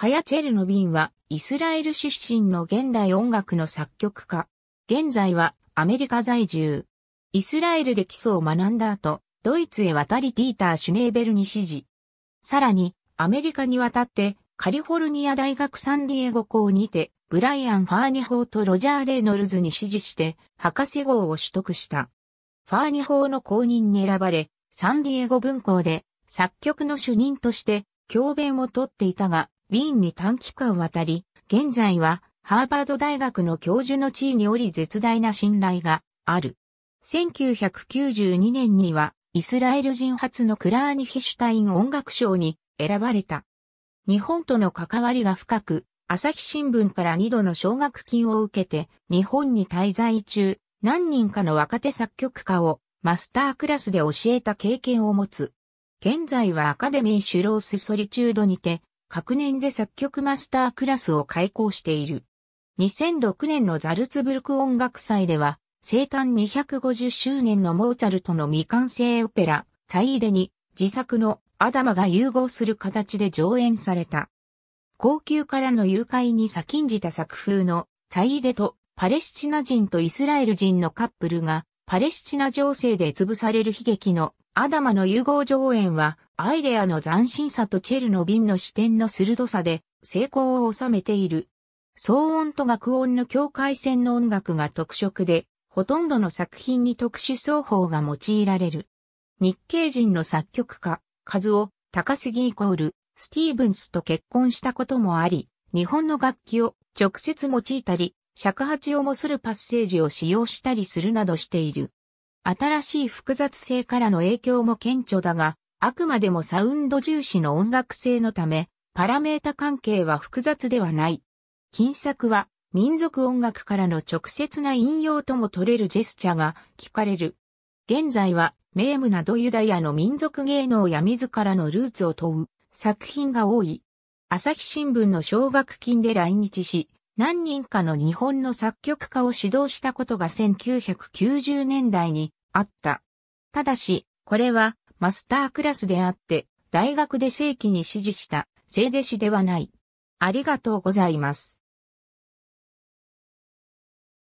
ハヤチェルノビンはイスラエル出身の現代音楽の作曲家。現在はアメリカ在住。イスラエルで基礎を学んだ後、ドイツへ渡りディーター・シュネーベルに指示。さらに、アメリカに渡ってカリフォルニア大学サンディエゴ校にて、ブライアン・ファーニホーとロジャー・レイノルズに指示して、博士号を取得した。ファーニホーの公認に選ばれ、サンディエゴ文校で作曲の主任として教鞭を取っていたが、ウィーンに短期間渡り、現在はハーバード大学の教授の地位により絶大な信頼がある。1992年にはイスラエル人初のクラーニヒシュタイン音楽賞に選ばれた。日本との関わりが深く、朝日新聞から2度の奨学金を受けて日本に滞在中、何人かの若手作曲家をマスタークラスで教えた経験を持つ。現在はアカデミー主ースソリチュードにて各年で作曲マスタークラスを開講している。2006年のザルツブルク音楽祭では、生誕250周年のモーツァルトの未完成オペラ、サイーデに自作のアダマが融合する形で上演された。高級からの誘拐に先んじた作風のサイーデとパレスチナ人とイスラエル人のカップルがパレスチナ情勢で潰される悲劇のアダマの融合上演はアイデアの斬新さとチェルノビンの視点の鋭さで成功を収めている。騒音と楽音の境界線の音楽が特色で、ほとんどの作品に特殊奏法が用いられる。日系人の作曲家、カズオ、高杉イコール、スティーブンスと結婚したこともあり、日本の楽器を直接用いたり、尺八をもするパッセージを使用したりするなどしている。新しい複雑性からの影響も顕著だが、あくまでもサウンド重視の音楽性のため、パラメータ関係は複雑ではない。金作は民族音楽からの直接な引用とも取れるジェスチャーが聞かれる。現在は、名ムなどユダヤの民族芸能や自らのルーツを問う作品が多い。朝日新聞の奨学金で来日し、何人かの日本の作曲家を指導したことが1990年代にあった。ただし、これはマスタークラスであって、大学で正規に指示した、聖弟子ではない。ありがとうございます。